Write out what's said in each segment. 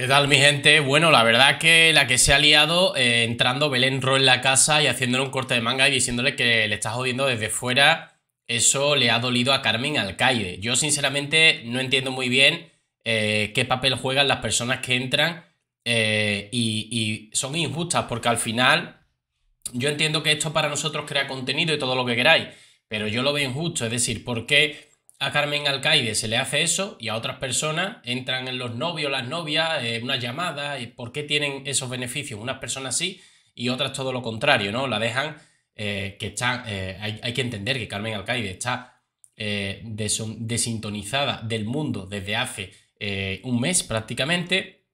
¿Qué tal mi gente? Bueno, la verdad que la que se ha liado eh, entrando Belén Ro en la casa y haciéndole un corte de manga y diciéndole que le está jodiendo desde fuera, eso le ha dolido a Carmen Alcaide. Yo sinceramente no entiendo muy bien eh, qué papel juegan las personas que entran eh, y, y son injustas porque al final yo entiendo que esto para nosotros crea contenido y todo lo que queráis, pero yo lo veo injusto, es decir, ¿por qué a Carmen Alcaide se le hace eso y a otras personas entran en los novios, las novias, eh, una llamada, eh, ¿por qué tienen esos beneficios? Unas personas sí y otras todo lo contrario, ¿no? La dejan eh, que eh, hay, que entender que Carmen Alcaide está desintonizada del mundo desde hace un mes prácticamente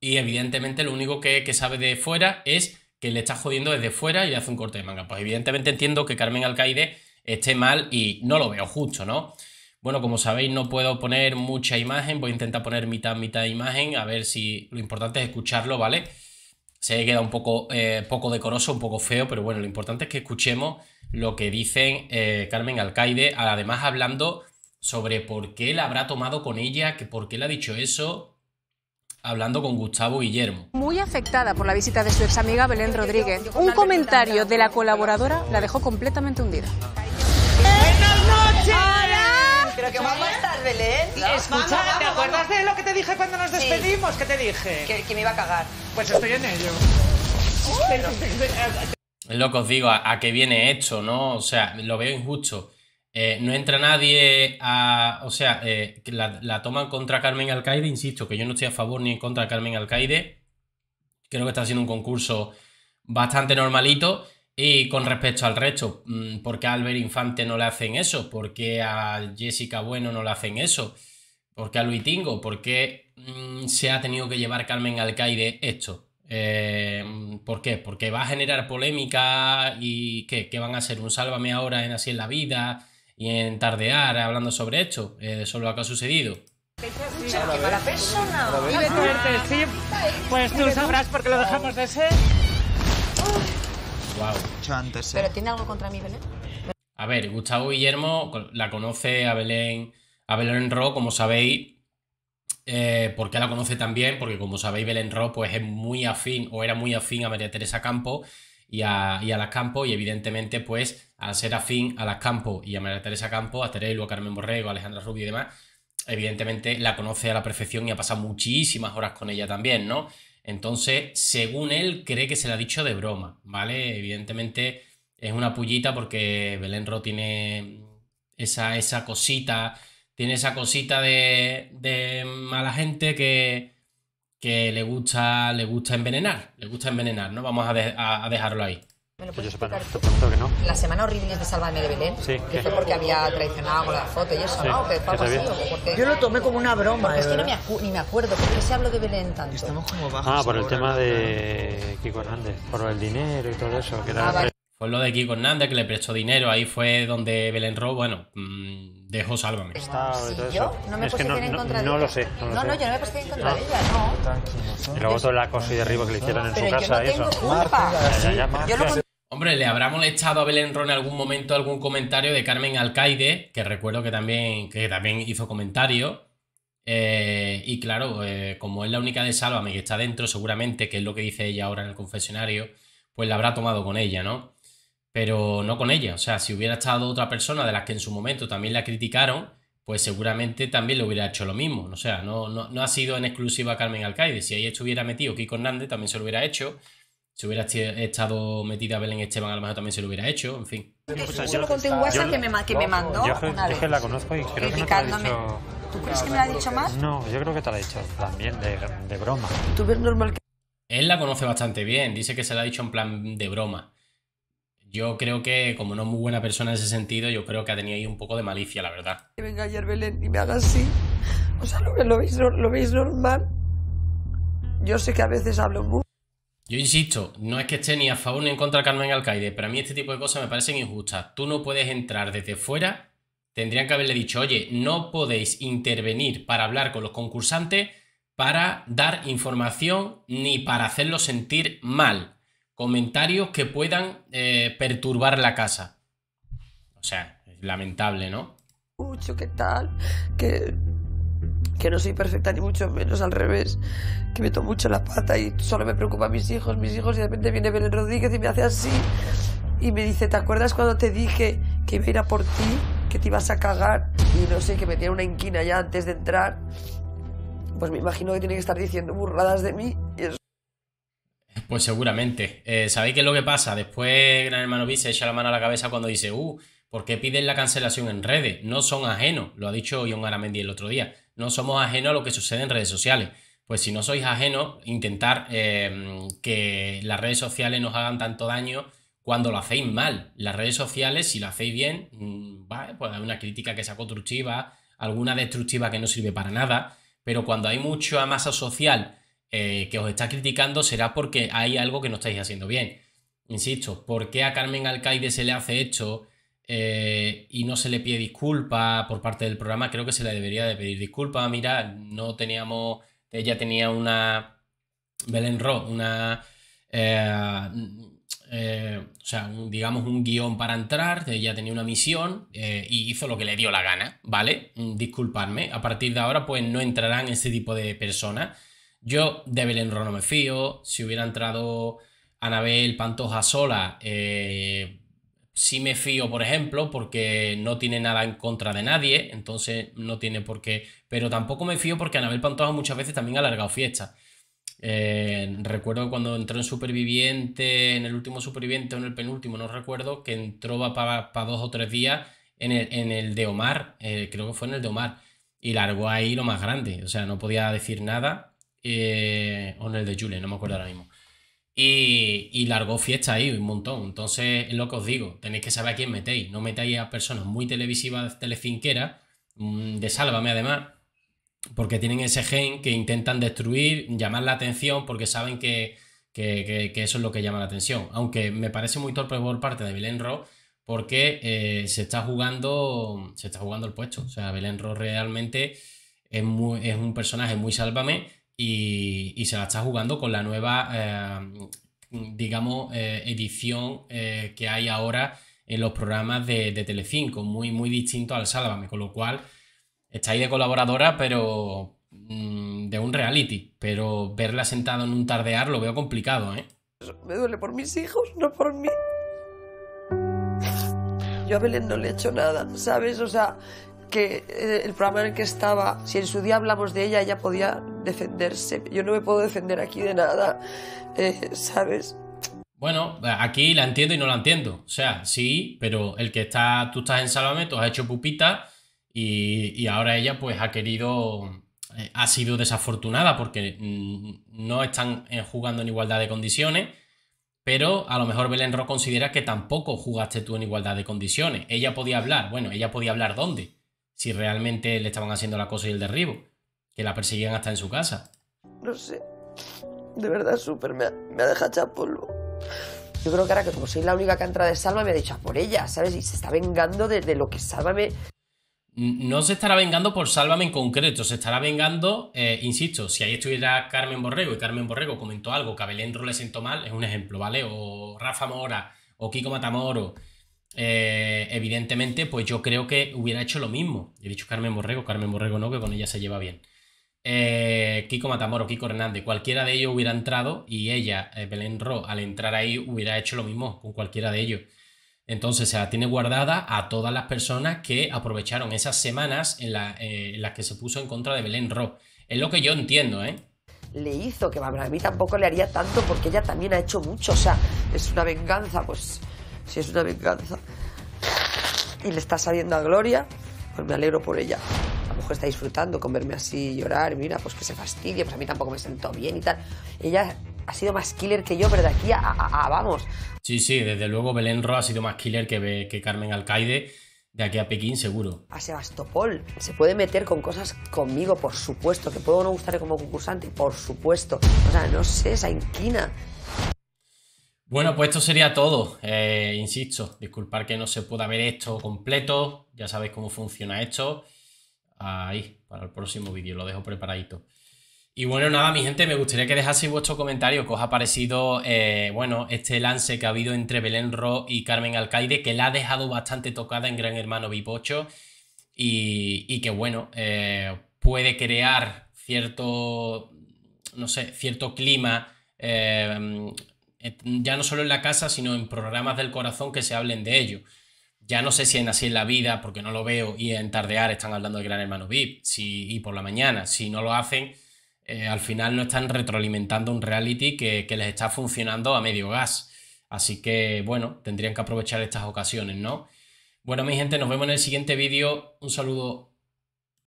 y evidentemente lo único que, que sabe de fuera es que le está jodiendo desde fuera y hace un corte de manga. Pues evidentemente entiendo que Carmen Alcaide esté mal y no lo veo justo, ¿no? Bueno, como sabéis, no puedo poner mucha imagen, voy a intentar poner mitad, mitad de imagen, a ver si lo importante es escucharlo, ¿vale? Se queda un poco, eh, poco decoroso, un poco feo, pero bueno, lo importante es que escuchemos lo que dice eh, Carmen Alcaide, además hablando sobre por qué la habrá tomado con ella, que por qué le ha dicho eso, hablando con Gustavo Guillermo. Muy afectada por la visita de su ex amiga Belén Rodríguez, un comentario de la colaboradora la dejó completamente hundida. ¡Buenas noches! a Belén. ¿Eh? ¿te acuerdas de lo que te dije cuando nos despedimos? ¿Qué te dije? Que, me iba a cagar. Pues estoy en ello. Loco, lo que os digo, a, a, que viene hecho, ¿no? O sea, lo veo injusto. Eh, no entra nadie a. O sea, eh, la, la, toman contra Carmen Alcaide, insisto, que yo no estoy a favor ni en contra de Carmen Alcaide. Creo que está haciendo un concurso bastante normalito. Y con respecto al resto, mm, ¿por qué a Albert Infante no le hacen eso? ¿Por qué a Jessica Bueno no le hacen eso? ¿Por qué a Luitingo? ¿Por qué mm, se ha tenido que llevar Carmen Alcaide esto? Eh, ¿Por qué? Porque va a generar polémica y ¿qué? que van a hacer un sálvame ahora en Así en la Vida y en Tardear hablando sobre esto, eh, ¿eso sobre lo que ha sucedido. Pues tú sabrás por lo dejamos de ser. Pero tiene algo contra mí, Belén. A ver, Gustavo Guillermo la conoce a Belén, a Belén Ro, como sabéis. Eh, porque la conoce también? Porque como sabéis, Belén Ro pues, es muy afín o era muy afín a María Teresa Campo y a, las Campos, y evidentemente, pues, al ser afín a las Campos y a María Teresa Campo a Terelu, a Carmen Borrego, a Alejandra Rubio y demás, evidentemente la conoce a la perfección y ha pasado muchísimas horas con ella también, ¿no? Entonces, según él, cree que se le ha dicho de broma, ¿vale? Evidentemente es una pullita porque Belén tiene esa, esa cosita, tiene esa cosita de, mala gente que, que le gusta, le gusta envenenar, le gusta envenenar, ¿no? Vamos a dejarlo ahí. ¿Me yo explicar que no. La semana horrible es de Salvarme de Belén, sí, que fue porque había traicionado con la foto y eso, ¿no? Que Yo lo tomé como una broma, Es que no me ni me acuerdo, ¿por qué se habló de Belén tanto? Estamos como bajos. Ah, por el tema de Kiko Hernández, por el dinero y todo eso. Que ah, Fue lo de Kiko Hernández que le prestó dinero, ahí fue donde Belén robó, bueno, mm, dejó Sálvame. Está, yo no me es en contra de ella. No lo sé. No, no, yo no me puse en contra de ella, no. Tranquilo. Y luego toda la cosa y derribo que le hicieron en su casa, eso. ya, ya, Yo lo Hombre, ¿le habrá molestado a Belén Ron en algún momento algún comentario de Carmen Alcaide? Que recuerdo que también, que también hizo comentario. Eh, y claro, eh, como es la única de Sálvame que está dentro, seguramente, que es lo que dice ella ahora en el confesionario, pues la habrá tomado con ella, ¿no? Pero no con ella. O sea, si hubiera estado otra persona de las que en su momento también la criticaron, pues seguramente también le hubiera hecho lo mismo. O sea, no, no ha sido en exclusiva Carmen Alcaide. Si ella estuviera metido Kiko Hernández, también se lo hubiera hecho si hubiera estado metida Belén Esteban, a lo mejor también se lo hubiera hecho, en fin. yo lo conté en WhatsApp que, me, mandó. Yo, es que la conozco y creo que no te ha ¿Tú crees que me la ha dicho más? No, yo creo que te la ha dicho también, de, de broma. ¿Tú ves normal que... Él la conoce bastante bien, dice que se la ha dicho en plan de broma. Yo creo que, como no es muy buena persona en ese sentido, yo creo que ha tenido ahí un poco de malicia, la verdad. Que venga ayer Belén y me haga así. O sea, ¿lo, veis, lo veis normal. Yo sé que a veces hablo mucho. Yo insisto, no es que esté ni a favor ni en contra de Carmen Alcaide, pero a mí este tipo de cosas me parecen injustas. Tú no puedes entrar desde fuera, tendrían que haberle dicho, oye, no podéis intervenir para hablar con los concursantes, para dar información ni para hacerlos sentir mal. Comentarios que puedan eh, perturbar la casa. O sea, es lamentable, ¿no? Mucho, ¿qué tal? Que no soy perfecta ni mucho menos, al revés, que meto mucho la pata y solo me preocupan mis hijos, mis hijos, y de repente viene Belén Rodríguez y me hace así y me dice, ¿te acuerdas cuando te dije que iba a ir a por ti, que te ibas a cagar? Y no sé, que me tiene una inquina ya antes de entrar. Pues me imagino que tiene que estar diciendo burradas de mí. Y Pues seguramente. Eh, ¿Sabéis qué es lo que pasa? Después Gran Hermano B se echa la mano a la cabeza cuando dice, uh, ¿por qué piden la cancelación en redes? No son ajenos, lo ha dicho John Aramendi el otro día no somos ajenos a lo que sucede en redes sociales. Pues si no sois ajenos, intentar eh, que las redes sociales nos hagan tanto daño cuando lo hacéis mal. Las redes sociales, si lo hacéis bien, mm, vale, pues hay una crítica que sea constructiva, alguna destructiva que no sirve para nada, pero cuando hay mucha masa social eh, que os está criticando será porque hay algo que no estáis haciendo bien. Insisto, ¿por qué a Carmen Alcaide se le hace esto? Eh, y no se le pide disculpa por parte del programa, creo que se le debería de pedir disculpa. Mira, no teníamos, ella tenía una Belén Ro, una, eh, mm, eh, o sea, digamos un guión para entrar, ella tenía una misión y hizo lo que le dio la gana, ¿vale? Mm, Disculpadme, a partir de ahora pues no entrarán ese tipo de personas. Yo de Belén Ro no me fío, si hubiera entrado... Anabel Pantoja sola, eh, sí me fío, por ejemplo, porque no tiene nada en contra de nadie, entonces no tiene por qué. Pero tampoco me fío porque Anabel Pantoja muchas veces también ha alargado fiestas. Eh, recuerdo cuando entró en Superviviente, en el último Superviviente o en el penúltimo, no recuerdo, que entró para dos o tres días en el, de Omar, eh, creo que fue en el de Omar, y largó ahí lo más grande, o sea, no podía decir nada, eh, o en el de Julie, no me acuerdo ahora mismo. Y, y, largó fiesta ahí un montón. Entonces, es lo que os digo, tenéis que saber a quién metéis. No metáis a personas muy televisivas, telefinqueras, mm, de sálvame además, porque tienen ese gen que intentan destruir, llamar la atención, porque saben que, eso es lo que llama la atención. Aunque me parece muy torpe por parte de Belén Ross, porque eh, se está jugando. Se está jugando el puesto. O sea, Belén Ross realmente es, es un personaje muy sálvame y, y se la está jugando con la nueva, eh, digamos, eh, edición eh, que hay ahora en los programas de, de, Telecinco, muy, muy distinto al Sálvame, con lo cual está ahí de colaboradora, pero mm, de un reality, pero verla sentada en un tardear lo veo complicado, ¿eh? Me duele por mis hijos, no por mí. Yo a Belén no le he hecho nada, ¿sabes? O sea, que eh, el programa en el que estaba, si en su día hablamos de ella, ella podía defenderse. Yo no me puedo defender aquí de nada, eh, ¿sabes? Bueno, eh, aquí la entiendo y no la entiendo. O sea, sí, pero el que está, tú estás en salvamento, tú has hecho pupita y, y ahora ella pues ha querido, ha sido desafortunada porque mm, no están jugando en igualdad de condiciones, pero a lo mejor Belén Ro considera que tampoco jugaste tú en igualdad de condiciones. Ella podía hablar, bueno, ella podía hablar dónde, si realmente le estaban haciendo la cosa y el derribo, que la perseguían hasta en su casa. No sé, de verdad, súper, me, ha, dejado echar Yo creo que ahora que como soy la única que ha entrado de Salva, me ha dicho por ella, ¿sabes? Y se está vengando de, lo que Sálvame... No se estará vengando por Sálvame en concreto, se estará vengando, eh, insisto, si ahí estuviera Carmen Borrego y Carmen Borrego comentó algo que a Belén le sentó mal, es un ejemplo, ¿vale? O Rafa Mora, o Kiko Matamoro, eh, evidentemente, pues yo creo que hubiera hecho lo mismo. He dicho Carmen Borrego, Carmen Borrego no, que con ella se lleva bien. Eh, Kiko Matamoros, Kiko Hernández, cualquiera de ellos hubiera entrado y ella, eh, Belén Ro, al entrar ahí hubiera hecho lo mismo con cualquiera de ellos. Entonces se la tiene guardada a todas las personas que aprovecharon esas semanas en, las que se puso en contra de Belén Ro. Es lo que yo entiendo, ¿eh? Le hizo, que a mí tampoco le haría tanto porque ella también ha hecho mucho, o sea, es una venganza, pues si es una venganza y le está saliendo a Gloria, pues me alegro por ella. La mujer está disfrutando con verme así, llorar, mira, pues que se fastidie, pues a mí tampoco me sentó bien y tal. Ella ha sido más killer que yo, pero de aquí a, vamos. Sí, sí, desde luego Belén Ro ha sido más killer que, que Carmen Alcaide. De aquí a Pekín, seguro. A Sebastopol. Se puede meter con cosas conmigo, por supuesto. Que puedo no gustarle como concursante, por supuesto. O sea, no sé, esa inquina. Bueno, pues esto sería todo. Eh, insisto, disculpar que no se pueda ver esto completo. Ya sabéis cómo funciona esto. Ahí, para el próximo vídeo, lo dejo preparadito. Y bueno, nada, mi gente, me gustaría que dejaseis vuestro comentario, que os ha parecido, eh, bueno, este lance que ha habido entre Belén Ro y Carmen Alcaide, que la ha dejado bastante tocada en Gran Hermano Bipocho y, y que, bueno, eh, puede crear cierto, no sé, cierto clima ya no solo en la casa, sino en programas del corazón que se hablen de ello. Ya no sé si en Así en la Vida, porque no lo veo, y en Tardear están hablando de Gran Hermano VIP, si, y por la mañana. Si no lo hacen, eh, al final no están retroalimentando un reality que, que, les está funcionando a medio gas. Así que, bueno, tendrían que aprovechar estas ocasiones, ¿no? Bueno, mi gente, nos vemos en el siguiente vídeo. Un saludo.